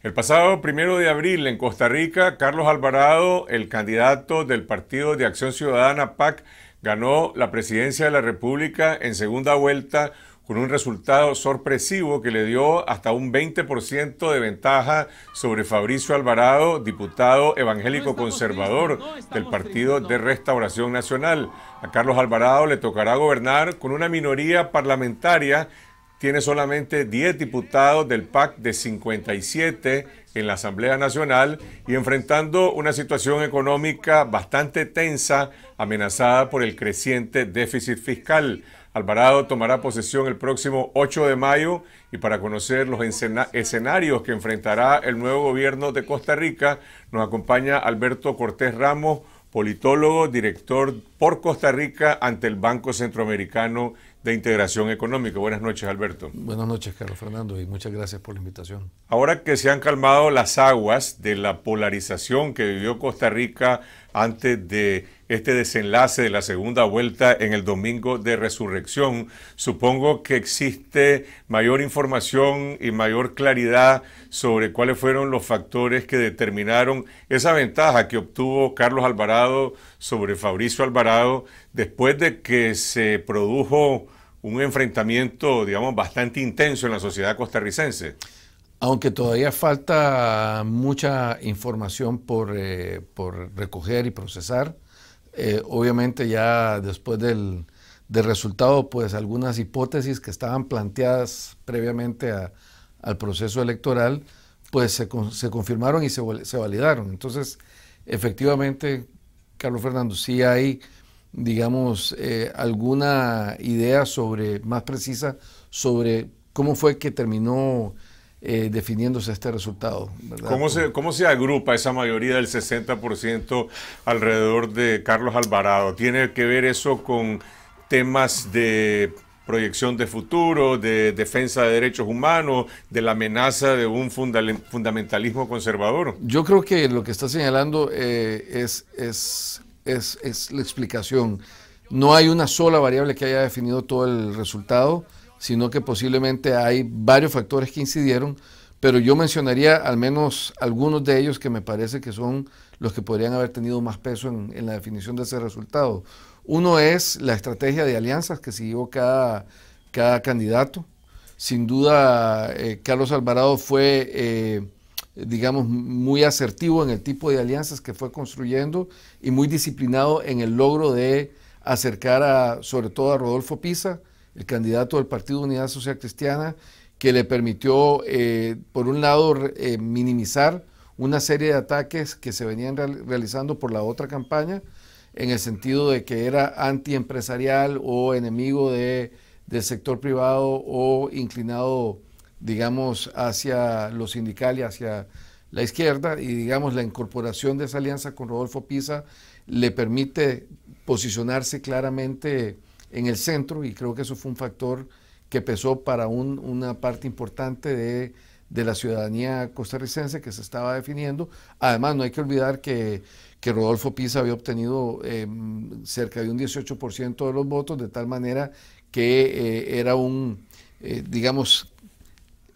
El pasado primero de abril en Costa Rica, Carlos Alvarado, el candidato del Partido de Acción Ciudadana PAC, ganó la presidencia de la República en segunda vuelta con un resultado sorpresivo que le dio hasta un 20% de ventaja sobre Fabricio Alvarado, diputado evangélico conservador del Partido de Restauración Nacional. A Carlos Alvarado le tocará gobernar con una minoría parlamentaria tiene solamente 10 diputados del PAC de 57 en la Asamblea Nacional y enfrentando una situación económica bastante tensa, amenazada por el creciente déficit fiscal. Alvarado tomará posesión el próximo 8 de mayo y para conocer los escenarios que enfrentará el nuevo gobierno de Costa Rica, nos acompaña Alberto Cortés Ramos, politólogo, director por Costa Rica ante el Banco Centroamericano de Integración Económica. Buenas noches, Alberto. Buenas noches, Carlos Fernando, y muchas gracias por la invitación. Ahora que se han calmado las aguas de la polarización que vivió Costa Rica antes de este desenlace de la segunda vuelta en el domingo de resurrección, supongo que existe mayor información y mayor claridad sobre cuáles fueron los factores que determinaron esa ventaja que obtuvo Carlos Alvarado sobre Fabricio Alvarado después de que se produjo un enfrentamiento, digamos, bastante intenso en la sociedad costarricense. Aunque todavía falta mucha información por, eh, recoger y procesar, eh, obviamente ya después del, resultado, pues algunas hipótesis que estaban planteadas previamente al proceso electoral, pues se, confirmaron y se, se, validaron. Entonces, efectivamente, Carlos Fernando, sí hay digamos, eh, alguna idea sobre, más precisa sobre cómo fue que terminó eh, definiéndose este resultado. ¿Cómo, se, agrupa esa mayoría del 60% alrededor de Carlos Alvarado? ¿Tiene que ver eso con temas de proyección de futuro, de defensa de derechos humanos, de la amenaza de un fundamentalismo conservador? Yo creo que lo que está señalando eh, es es, la explicación. No hay una sola variable que haya definido todo el resultado, sino que posiblemente hay varios factores que incidieron, pero yo mencionaría al menos algunos de ellos que me parece que son los que podrían haber tenido más peso en, la definición de ese resultado. Uno es la estrategia de alianzas que siguió cada, cada candidato. Sin duda, eh, Carlos Alvarado fue eh, digamos, muy asertivo en el tipo de alianzas que fue construyendo y muy disciplinado en el logro de acercar a, sobre todo a Rodolfo Pisa, el candidato del Partido Unidad Social Cristiana, que le permitió, eh, por un lado, eh, minimizar una serie de ataques que se venían realizando por la otra campaña, en el sentido de que era antiempresarial o enemigo del sector privado o inclinado digamos, hacia los sindicales y hacia la izquierda, y digamos, la incorporación de esa alianza con Rodolfo Pisa le permite posicionarse claramente en el centro, y creo que eso fue un factor que pesó para un, una parte importante de, la ciudadanía costarricense que se estaba definiendo. Además, no hay que olvidar que, Rodolfo Pisa había obtenido em, cerca de un 18% de los votos, de tal manera que eh, era un, eh, digamos,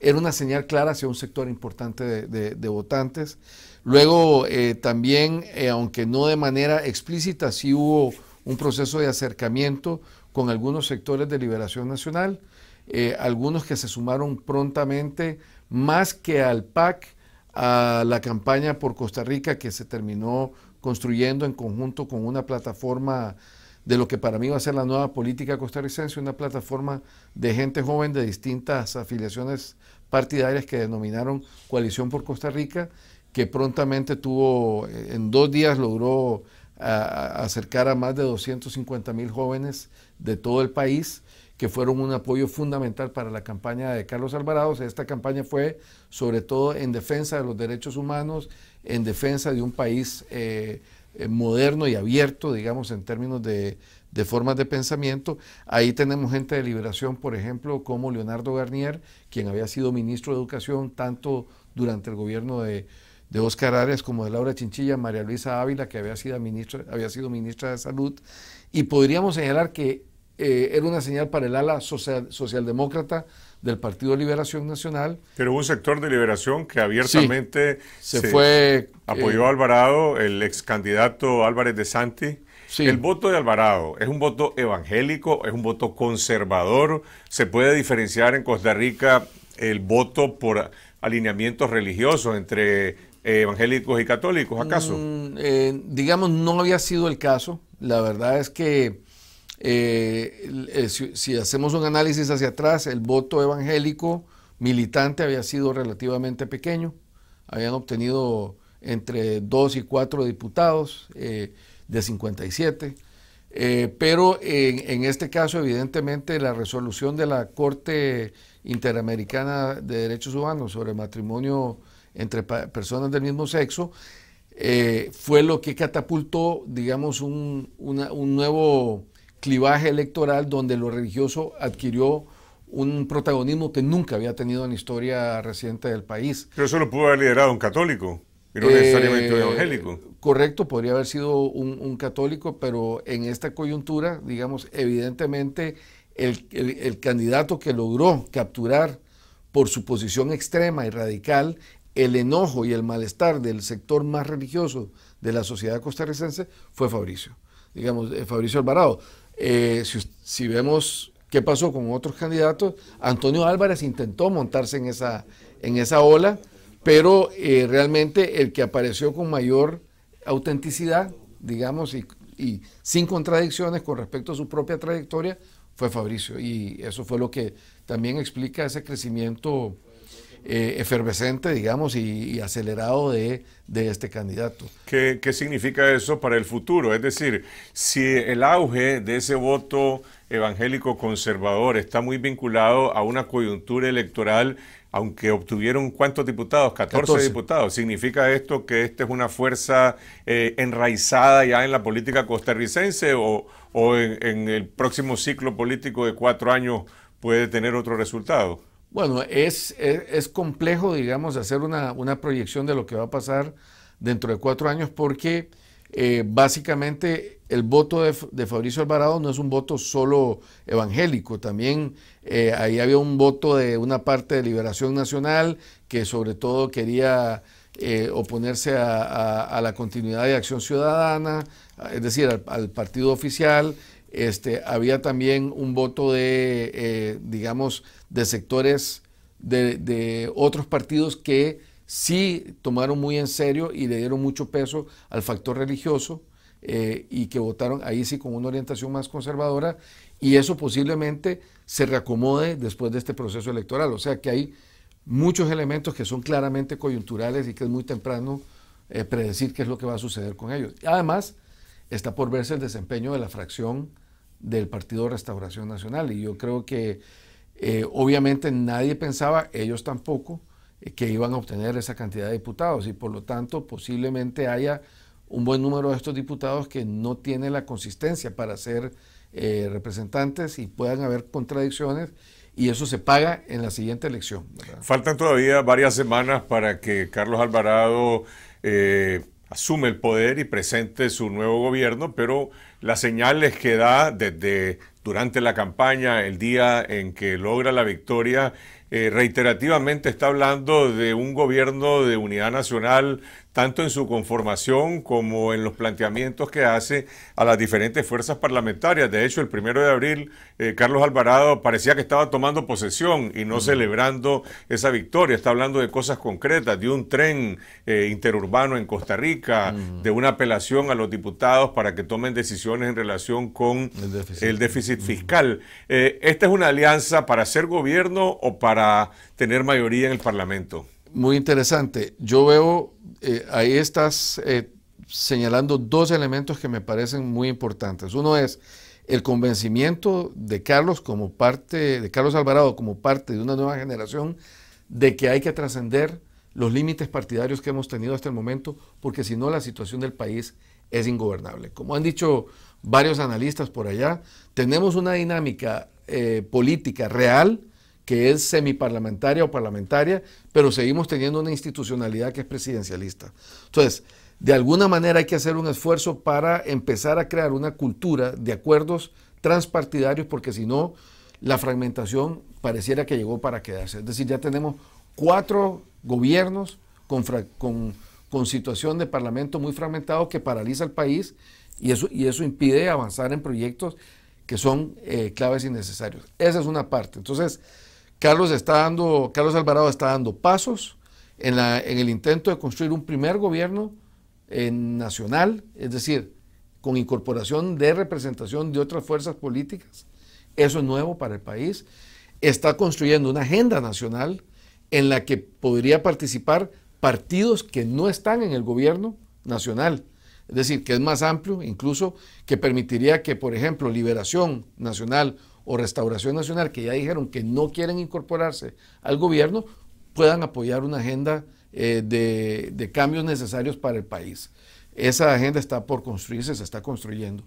era una señal clara hacia un sector importante de, votantes. Luego, eh, también, eh, aunque no de manera explícita, sí hubo un proceso de acercamiento con algunos sectores de Liberación Nacional, eh, algunos que se sumaron prontamente, más que al PAC, a la campaña por Costa Rica que se terminó construyendo en conjunto con una plataforma de lo que para mí va a ser la nueva política costarricense, una plataforma de gente joven de distintas afiliaciones partidarias que denominaron Coalición por Costa Rica, que prontamente tuvo, eh, en dos días logró acercar a más de 250 mil jóvenes de todo el país que fueron un apoyo fundamental para la campaña de Carlos Alvarado. esta campaña fue sobre todo en defensa de los derechos humanos, en defensa de un país eh, eh, moderno y abierto, digamos, en términos de, formas de pensamiento. Ahí tenemos gente de liberación, por ejemplo, como Leonardo Garnier, quien había sido ministro de Educación tanto durante el gobierno de, de Oscar Arias como de Laura Chinchilla, María Luisa Ávila, que había sido, había sido ministra de Salud. Y podríamos señalar que eh, era una señal para el ala socialdemócrata del Partido Liberación Nacional. Pero hubo un sector de liberación que abiertamente se, fue apoyó a eh, Alvarado, el ex candidato Álvarez de Santi. Sí. El voto de Alvarado es un voto evangélico, es un voto conservador. Se puede diferenciar en Costa Rica el voto por alineamientos religiosos entre eh, evangélicos y católicos, ¿acaso? Mm, digamos, no había sido el caso. La verdad es que eh, eh, si, hacemos un análisis hacia atrás, el voto evangélico militante había sido relativamente pequeño, habían obtenido entre dos y cuatro diputados eh, de 57, pero en, este caso evidentemente la resolución de la Corte Interamericana de Derechos Humanos sobre matrimonio entre personas del mismo sexo fue lo que catapultó, digamos, un, un nuevo clivaje electoral donde lo religioso adquirió un protagonismo que nunca había tenido en la historia reciente del país. Pero eso lo pudo haber liderado un católico, y no necesariamente un eh, evangélico. Correcto, podría haber sido un, católico, pero en esta coyuntura, digamos, evidentemente el, el candidato que logró capturar por su posición extrema y radical el enojo y el malestar del sector más religioso de la sociedad costarricense fue Fabricio digamos, eh, Fabricio Alvarado. Eh, si, vemos qué pasó con otros candidatos, Antonio Álvarez intentó montarse en esa, en esa ola, pero eh, realmente el que apareció con mayor autenticidad, digamos, y, y sin contradicciones con respecto a su propia trayectoria, fue Fabricio. Y eso fue lo que también explica ese crecimiento eh, efervescente, digamos, y, acelerado de, este candidato. ¿Qué, significa eso para el futuro? Es decir, si el auge de ese voto evangélico conservador está muy vinculado a una coyuntura electoral, aunque obtuvieron cuántos diputados, 14, diputados, ¿significa esto que esta es una fuerza eh, enraizada ya en la política costarricense o, en el próximo ciclo político de cuatro años puede tener otro resultado? Bueno, es, es, complejo, digamos, hacer una, proyección de lo que va a pasar dentro de cuatro años porque eh, básicamente el voto de, Fabricio Alvarado no es un voto solo evangélico, también eh, ahí había un voto de una parte de Liberación Nacional que sobre todo quería eh, oponerse a, la continuidad de Acción Ciudadana, es decir, al, partido oficial. Este, había también un voto de, digamos, de sectores de, otros partidos que sí tomaron muy en serio y le dieron mucho peso al factor religioso eh, y que votaron ahí sí con una orientación más conservadora y eso posiblemente se reacomode después de este proceso electoral. O sea que hay muchos elementos que son claramente coyunturales y que es muy temprano eh, predecir qué es lo que va a suceder con ellos. Además, está por verse el desempeño de la fracción del Partido Restauración Nacional y yo creo que eh, obviamente nadie pensaba, ellos tampoco, eh, que iban a obtener esa cantidad de diputados y por lo tanto posiblemente haya un buen número de estos diputados que no tienen la consistencia para ser eh, representantes y puedan haber contradicciones y eso se paga en la siguiente elección. Faltan todavía varias semanas para que Carlos Alvarado asume el poder y presente su nuevo gobierno, pero las señales que da desde durante la campaña, el día en que logra la victoria, eh, reiterativamente está hablando de un gobierno de unidad nacional tanto en su conformación como en los planteamientos que hace a las diferentes fuerzas parlamentarias. De hecho, el primero de abril, eh, Carlos Alvarado parecía que estaba tomando posesión y no celebrando esa victoria. Está hablando de cosas concretas, de un tren eh, interurbano en Costa Rica, de una apelación a los diputados para que tomen decisiones en relación con el déficit, fiscal. Eh, ¿Esta es una alianza para ser gobierno o para tener mayoría en el Parlamento? Muy interesante. Yo veo, eh, ahí estás eh, señalando dos elementos que me parecen muy importantes. Uno es el convencimiento de Carlos como parte, de Carlos Alvarado como parte de una nueva generación, de que hay que trascender los límites partidarios que hemos tenido hasta el momento, porque si no la situación del país es ingobernable. Como han dicho varios analistas por allá, tenemos una dinámica eh, política real que es semiparlamentaria o parlamentaria, pero seguimos teniendo una institucionalidad que es presidencialista. Entonces, de alguna manera hay que hacer un esfuerzo para empezar a crear una cultura de acuerdos transpartidarios, porque si no, la fragmentación pareciera que llegó para quedarse. Es decir, ya tenemos cuatro gobiernos con, situación de parlamento muy fragmentado que paraliza al país y eso, impide avanzar en proyectos que son eh, claves y necesarios. Esa es una parte. Entonces, Carlos, está dando, Carlos Alvarado está dando pasos en, el intento de construir un primer gobierno eh, nacional, es decir, con incorporación de representación de otras fuerzas políticas. Eso es nuevo para el país. Está construyendo una agenda nacional en la que podría participar partidos que no están en el gobierno nacional. Es decir, que es más amplio, incluso que permitiría que, por ejemplo, Liberación Nacional o Restauración Nacional, que ya dijeron que no quieren incorporarse al gobierno, puedan apoyar una agenda eh, de, cambios necesarios para el país. Esa agenda está por construirse, se está construyendo.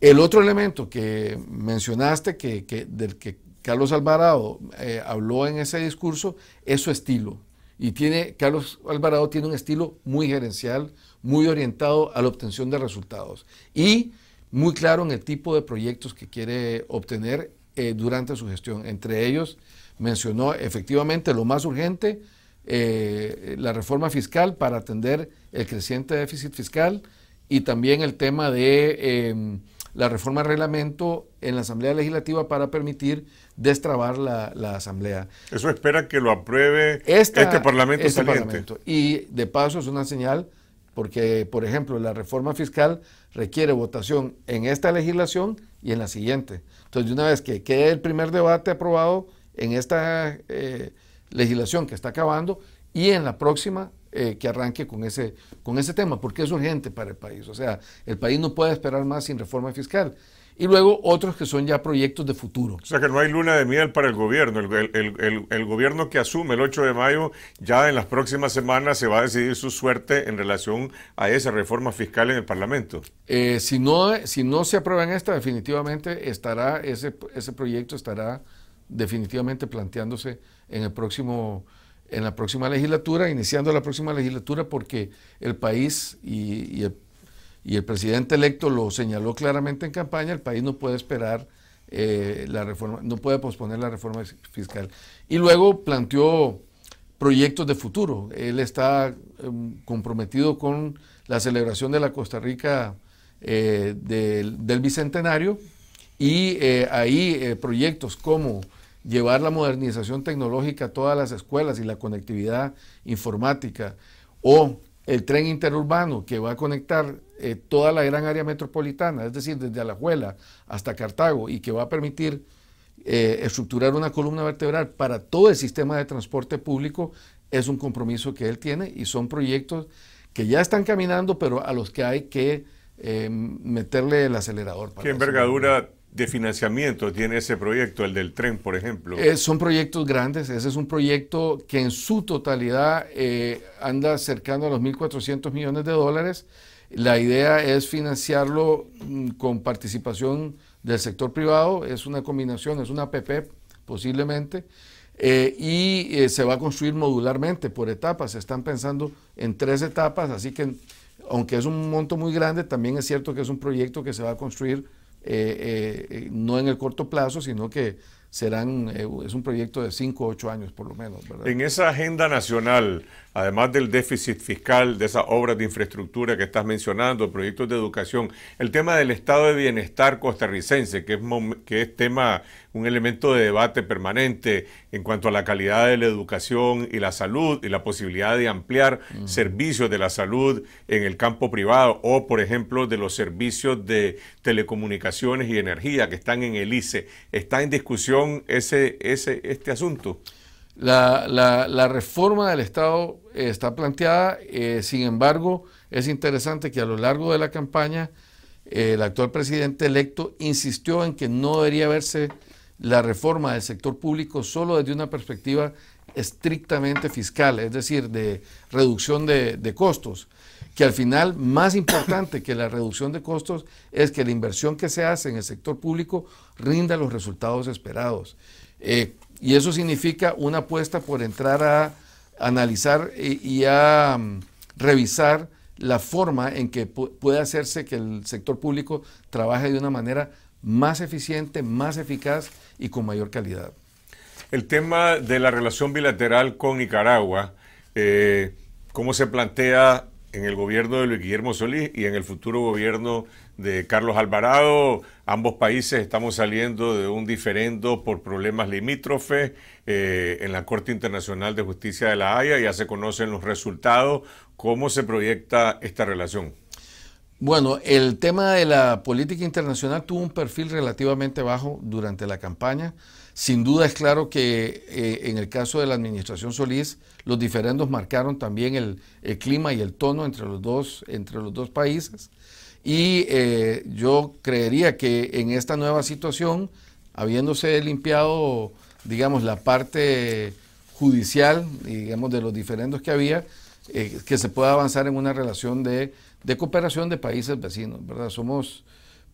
El otro elemento que mencionaste, que, del que Carlos Alvarado eh, habló en ese discurso, es su estilo. Y tiene, Carlos Alvarado tiene un estilo muy gerencial, muy orientado a la obtención de resultados. Y muy claro en el tipo de proyectos que quiere obtener eh, durante su gestión. Entre ellos mencionó efectivamente lo más urgente, eh, la reforma fiscal para atender el creciente déficit fiscal y también el tema de em, la reforma de reglamento en la Asamblea Legislativa para permitir destrabar la, Asamblea. Eso espera que lo apruebe este Parlamento este Parlamento. Y de paso es una señal porque, por ejemplo, la reforma fiscal requiere votación en esta legislación y en la siguiente. Entonces, una vez que quede el primer debate aprobado en esta eh, legislación que está acabando y en la próxima eh, que arranque con ese, con ese tema, porque es urgente para el país. O sea, el país no puede esperar más sin reforma fiscal y luego otros que son ya proyectos de futuro. O sea que no hay luna de miel para el gobierno. El, gobierno que asume el 8 de mayo, ya en las próximas semanas se va a decidir su suerte en relación a esa reforma fiscal en el Parlamento. Eh, si, no, si no se aprueban esta, definitivamente estará ese, ese proyecto estará definitivamente planteándose en el próximo en la próxima legislatura, iniciando la próxima legislatura, porque el país y, y el y el presidente electo lo señaló claramente en campaña, el país no puede esperar eh, la reforma, no puede posponer la reforma fiscal. Y luego planteó proyectos de futuro. Él está em, comprometido con la celebración de la Costa Rica eh, del, del, Bicentenario y eh, ahí proyectos como llevar la modernización tecnológica a todas las escuelas y la conectividad informática o el tren interurbano que va a conectar eh, toda la gran área metropolitana, es decir, desde Alajuela hasta Cartago, y que va a permitir eh, estructurar una columna vertebral para todo el sistema de transporte público, es un compromiso que él tiene y son proyectos que ya están caminando, pero a los que hay que eh, meterle el acelerador. ¿Qué envergadura de financiamiento tiene ese proyecto, el del tren, por ejemplo? Eh, son proyectos grandes. Ese es un proyecto que en su totalidad eh, anda cercando a los 1.400 millones de dólares. La idea es financiarlo mm, con participación del sector privado. Es una combinación, es una PP posiblemente. Eh, y se va a construir modularmente, por etapas. Se están pensando en tres etapas, así que aunque es un monto muy grande, también es cierto que es un proyecto que se va a construir eh, eh, eh, no en el corto plazo, sino que serán, es un proyecto de 5 o 8 años por lo menos. En esa agenda nacional, además del déficit fiscal, de esas obras de infraestructura que estás mencionando, proyectos de educación, el tema del estado de bienestar costarricense, que es, que es tema, un elemento de debate permanente en cuanto a la calidad de la educación y la salud y la posibilidad de ampliar servicios de la salud en el campo privado o, por ejemplo, de los servicios de telecomunicaciones y energía que están en el ICE. ¿Está en discusión ese, ese, este asunto? La, la, reforma del Estado eh, está planteada, eh, sin embargo, es interesante que a lo largo de la campaña eh, el actual presidente electo insistió en que no debería verse la reforma del sector público solo desde una perspectiva estrictamente fiscal, es decir, de reducción de, costos, que al final más importante que la reducción de costos es que la inversión que se hace en el sector público rinda los resultados esperados. Y eso significa una apuesta por entrar a analizar y, a mm, revisar la forma en que puede hacerse que el sector público trabaje de una manera más eficiente, más eficaz y con mayor calidad. El tema de la relación bilateral con Nicaragua, eh, ¿cómo se plantea en el gobierno de Luis Guillermo Solís y en el futuro gobierno de Carlos Alvarado. Ambos países estamos saliendo de un diferendo por problemas limítrofes eh, en la Corte Internacional de Justicia de la Haya. Ya se conocen los resultados. ¿Cómo se proyecta esta relación? Bueno, el tema de la política internacional tuvo un perfil relativamente bajo durante la campaña. Sin duda es claro que eh, en el caso de la administración Solís, los diferendos marcaron también el, clima y el tono entre los dos, entre los dos países. Y eh, yo creería que en esta nueva situación, habiéndose limpiado, digamos, la parte judicial, digamos, de los diferendos que había, eh, que se pueda avanzar en una relación de, cooperación de países vecinos, ¿verdad? Somos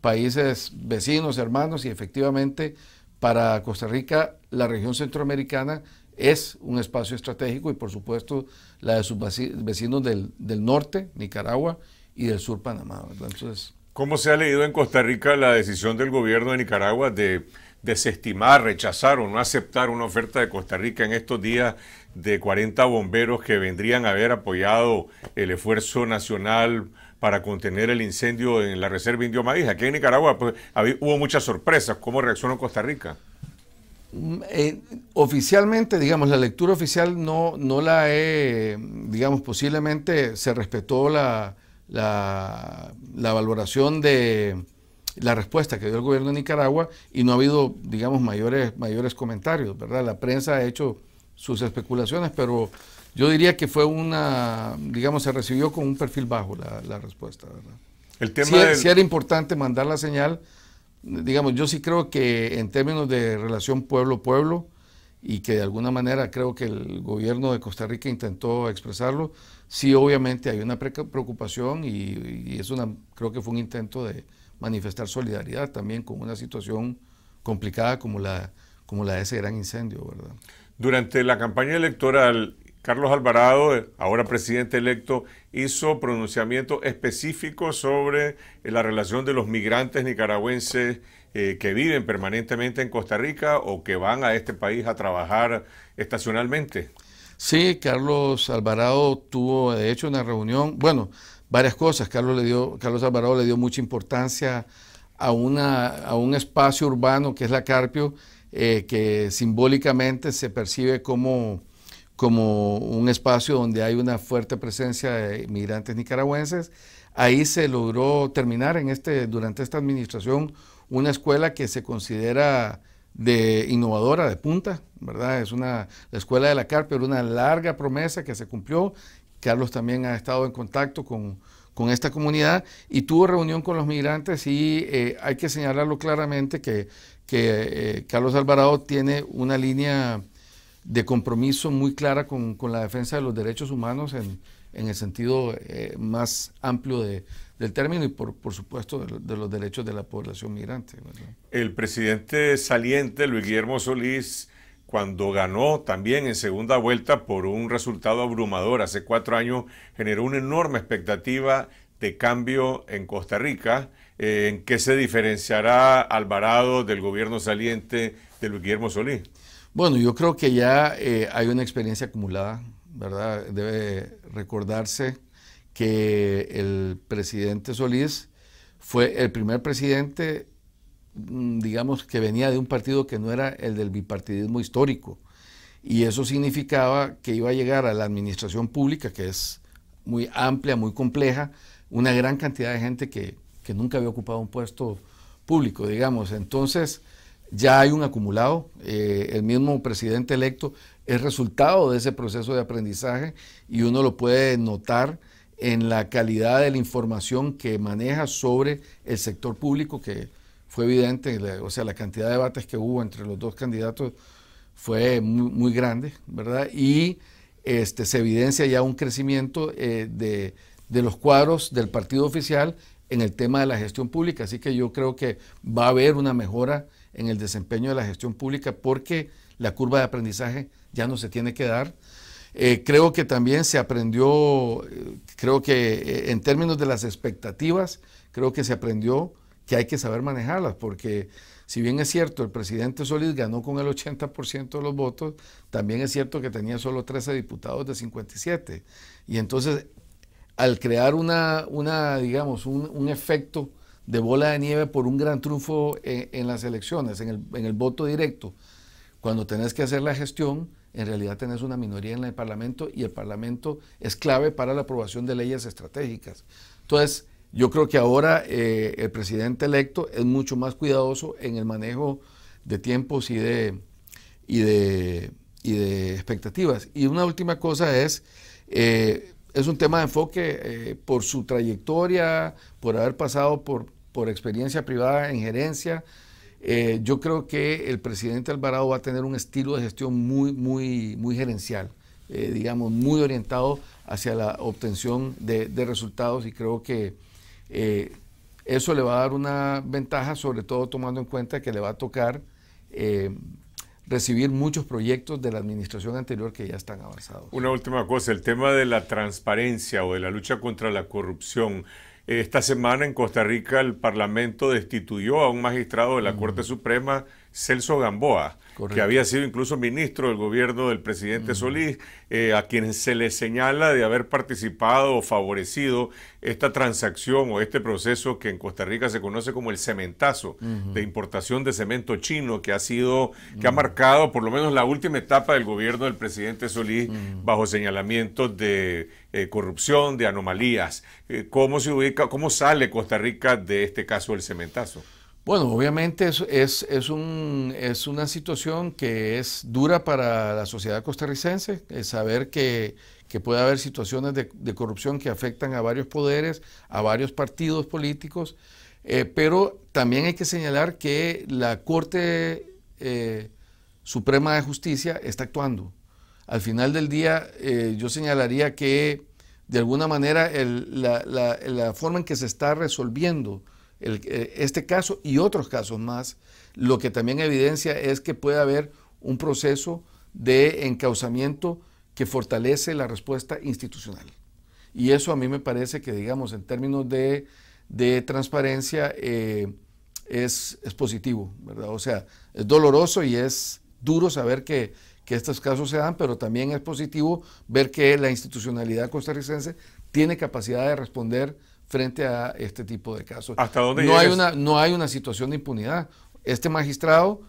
países vecinos, hermanos, y efectivamente para Costa Rica la región centroamericana es un espacio estratégico y por supuesto la de sus vecinos del, del norte, Nicaragua, y del sur Panamá. Entonces, ¿Cómo se ha leído en Costa Rica la decisión del gobierno de Nicaragua de desestimar, rechazar o no aceptar una oferta de Costa Rica en estos días de 40 bomberos que vendrían a haber apoyado el esfuerzo nacional para contener el incendio en la Reserva Indio Maíz? Aquí en Nicaragua pues, hubo muchas sorpresas. ¿Cómo reaccionó Costa Rica? Mm, eh, oficialmente, digamos, la lectura oficial no, no la he, digamos, posiblemente se respetó la, la, la valoración de la respuesta que dio el gobierno de Nicaragua y no ha habido, digamos, mayores, mayores comentarios, ¿verdad? La prensa ha hecho sus especulaciones, pero yo diría que fue una, digamos, se recibió con un perfil bajo la, respuesta, ¿verdad? El tema era importante mandar la señal, digamos, yo sí creo que en términos de relación pueblo-pueblo, y que de alguna manera creo que el gobierno de Costa Rica intentó expresarlo. Sí, obviamente hay una preocupación y, es una, creo que fue un intento de manifestar solidaridad también con una situación complicada como la, como la de ese gran incendio, ¿verdad? Durante la campaña electoral, Carlos Alvarado, eh, ahora presidente electo, hizo pronunciamiento específico sobre eh, la relación de los migrantes nicaragüenses eh, que viven permanentemente en Costa Rica o que van a este país a trabajar estacionalmente. Sí, Carlos Alvarado tuvo de hecho una reunión, bueno, varias cosas. Carlos, le dio, Carlos Alvarado le dio mucha importancia a, una, a un espacio urbano que es la Carpio, eh, que simbólicamente se percibe como como un espacio donde hay una fuerte presencia de migrantes nicaragüenses. Ahí se logró terminar en este, durante esta administración una escuela que se considera de innovadora, de punta, ¿verdad? Es una, la escuela de la CARP pero una larga promesa que se cumplió. Carlos también ha estado en contacto con, esta comunidad y tuvo reunión con los migrantes y eh, hay que señalarlo claramente que, que eh, Carlos Alvarado tiene una línea de compromiso muy clara con, la defensa de los derechos humanos en, el sentido eh, más amplio de, del término y por, por supuesto de, los derechos de la población migrante. El presidente saliente, Luis Guillermo Solís, cuando ganó también en segunda vuelta por un resultado abrumador hace cuatro años, generó una enorme expectativa de cambio en Costa Rica. Eh, ¿En qué se diferenciará Alvarado del gobierno saliente de Luis Guillermo Solís? Bueno, yo creo que ya eh, hay una experiencia acumulada, ¿verdad? Debe recordarse que el presidente Solís fue el primer presidente, mm, digamos, que venía de un partido que no era el del bipartidismo histórico. Y eso significaba que iba a llegar a la administración pública, que es muy amplia, muy compleja, una gran cantidad de gente que, que nunca había ocupado un puesto público, digamos. Entonces, ya hay un acumulado. Eh, el mismo presidente electo es resultado de ese proceso de aprendizaje y uno lo puede notar en la calidad de la información que maneja sobre el sector público, que fue evidente, o sea, la cantidad de debates que hubo entre los dos candidatos fue muy, grande, ¿verdad? Y este, se evidencia ya un crecimiento eh, de, de los cuadros del partido oficial en el tema de la gestión pública, así que yo creo que va a haber una mejora en el desempeño de la gestión pública porque la curva de aprendizaje ya no se tiene que dar. Eh, creo que también se aprendió, eh, creo que eh, en términos de las expectativas, creo que se aprendió que hay que saber manejarlas, porque si bien es cierto, el presidente Solís ganó con el 80% de los votos, también es cierto que tenía solo 13 diputados de 57. Y entonces, al crear una, una digamos, un efecto de bola de nieve por un gran triunfo en, las elecciones, en el, voto directo. Cuando tenés que hacer la gestión, en realidad tenés una minoría en el Parlamento y el Parlamento es clave para la aprobación de leyes estratégicas. Entonces, yo creo que ahora eh, el presidente electo es mucho más cuidadoso en el manejo de tiempos y de, y de, expectativas. Y una última cosa es, eh, es un tema de enfoque eh, por su trayectoria, por haber pasado por por experiencia privada en gerencia. Eh, yo creo que el presidente Alvarado va a tener un estilo de gestión muy, muy, muy gerencial, eh, digamos, muy orientado hacia la obtención de, resultados y creo que eh, eso le va a dar una ventaja, sobre todo tomando en cuenta que le va a tocar recibir muchos proyectos de la administración anterior que ya están avanzados. Una última cosa, el tema de la transparencia o de la lucha contra la corrupción. Esta semana en Costa Rica el Parlamento destituyó a un magistrado de la Corte Suprema Celso Gamboa, que había sido incluso ministro del gobierno del presidente Solís, eh, a quien se le señala de haber participado o favorecido esta transacción o este proceso que en Costa Rica se conoce como el cementazo de importación de cemento chino, que ha sido, que ha marcado por lo menos la última etapa del gobierno del presidente Solís bajo señalamientos de eh, corrupción, de anomalías. Eh, ¿Cómo se ubica, cómo sale Costa Rica de este caso del cementazo? Bueno, obviamente es, es, una situación que es dura para la sociedad costarricense, es eh, saber que, puede haber situaciones de, corrupción que afectan a varios poderes, a varios partidos políticos, eh, pero también hay que señalar que la Corte eh, Suprema de Justicia está actuando. Al final del día, yo señalaría que de alguna manera la forma en que se está resolviendo eh, este caso y otros casos más, lo que también evidencia es que puede haber un proceso de encauzamiento que fortalece la respuesta institucional. Y eso a mí me parece que, digamos, en términos de, de transparencia, eh, es, es, positivo, ¿verdad? O sea, es doloroso y es duro saber que, que estos casos se dan, pero también es positivo ver que la institucionalidad costarricense tiene capacidad de responder frente a este tipo de casos. ¿Hasta dónde no hay una No hay una situación de impunidad. Este magistrado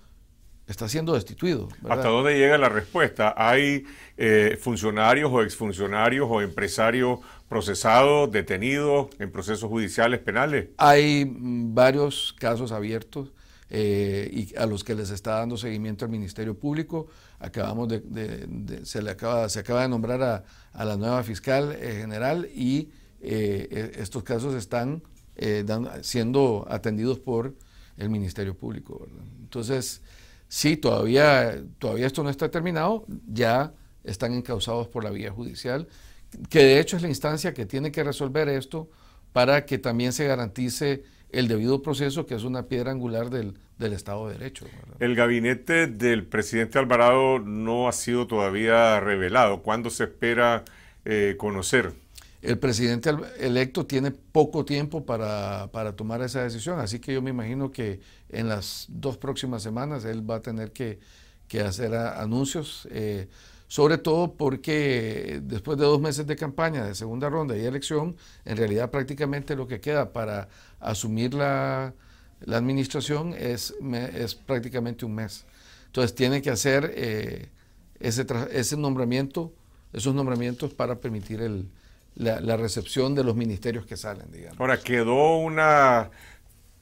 está siendo destituido. ¿Hasta dónde llega la respuesta? ¿Hay eh, funcionarios o exfuncionarios o empresarios procesados, detenidos en procesos judiciales penales? Hay mm, varios casos abiertos. Eh, y a los que les está dando seguimiento el Ministerio Público. Acabamos de, se le acaba, se acaba de nombrar a, la nueva fiscal eh, general y eh, e, estos casos están eh, siendo atendidos por el Ministerio Público. Entonces, sí, todavía, todavía esto no está terminado, ya están encausados por la vía judicial, que de hecho es la instancia que tiene que resolver esto para que también se garantice el debido proceso, que es una piedra angular del, Estado de Derecho. El gabinete del presidente Alvarado no ha sido todavía revelado. ¿Cuándo se espera eh, conocer? el presidente electo tiene poco tiempo para, tomar esa decisión, así que yo me imagino que en las dos próximas semanas él va a tener que, hacer anuncios, eh, sobre todo porque después de dos meses de campaña, de segunda ronda y elección, en realidad prácticamente lo que queda para asumir la, administración es, es, prácticamente un mes. Entonces tiene que hacer eh, ese, ese nombramiento, esos nombramientos para permitir el, la, recepción de los ministerios que salen, digamos. Ahora, quedó un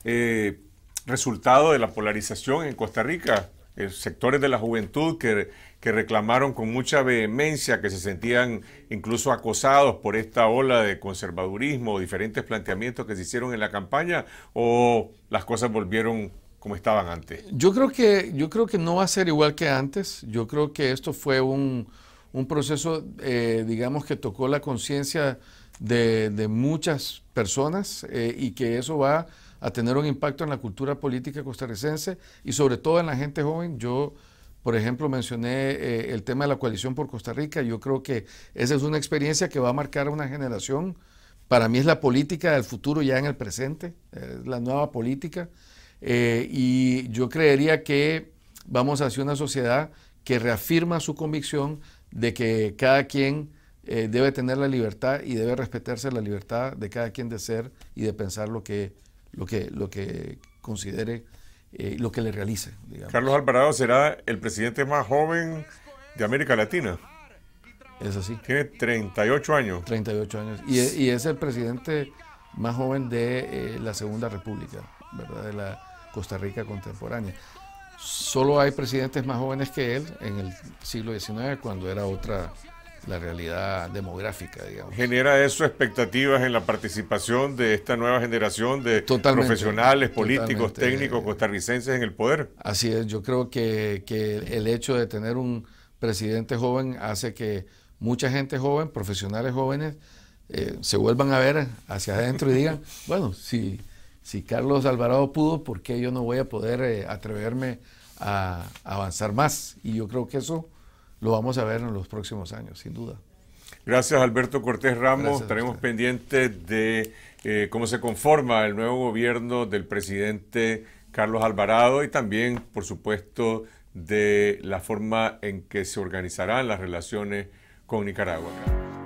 eh, resultado de la polarización en Costa Rica, eh, sectores de la juventud que, que reclamaron con mucha vehemencia, que se sentían incluso acosados por esta ola de conservadurismo, diferentes planteamientos que se hicieron en la campaña, o las cosas volvieron como estaban antes? Yo creo que, yo creo que no va a ser igual que antes. Yo creo que esto fue un, un proceso, eh, digamos, que tocó la conciencia de, muchas personas eh, y que eso va a tener un impacto en la cultura política costarricense y sobre todo en la gente joven. Yo, por ejemplo, mencioné eh, el tema de la coalición por Costa Rica. Yo creo que esa es una experiencia que va a marcar una generación. Para mí es la política del futuro ya en el presente, es la nueva política. y yo creería que vamos hacia una sociedad que reafirma su convicción de que cada quien eh, debe tener la libertad y debe respetarse la libertad de cada quien de ser y de pensar lo que, lo que, lo que considere, eh, lo que le realice. Carlos Alvarado será el presidente más joven de América Latina. Es así. Tiene 38 años. 38 años. Y, es el presidente más joven de eh, la Segunda República, ¿verdad? De la Costa Rica contemporánea. Solo hay presidentes más jóvenes que él en el siglo XIX, cuando era otra la realidad demográfica, digamos. ¿Genera eso expectativas en la participación de esta nueva generación de profesionales, políticos, técnicos, costarricenses en el poder? Así es, yo creo que, el hecho de tener un presidente joven hace que mucha gente joven, profesionales jóvenes, eh, se vuelvan a ver hacia adentro y digan, bueno, si si Carlos Alvarado pudo, ¿por qué yo no voy a poder eh, atreverme a avanzar más? Y yo creo que eso lo vamos a ver en los próximos años, sin duda. Gracias Alberto Cortés Ramos. Estaremos pendientes de eh, cómo se conforma el nuevo gobierno del presidente Carlos Alvarado y también, por supuesto, de la forma en que se organizarán las relaciones con Nicaragua.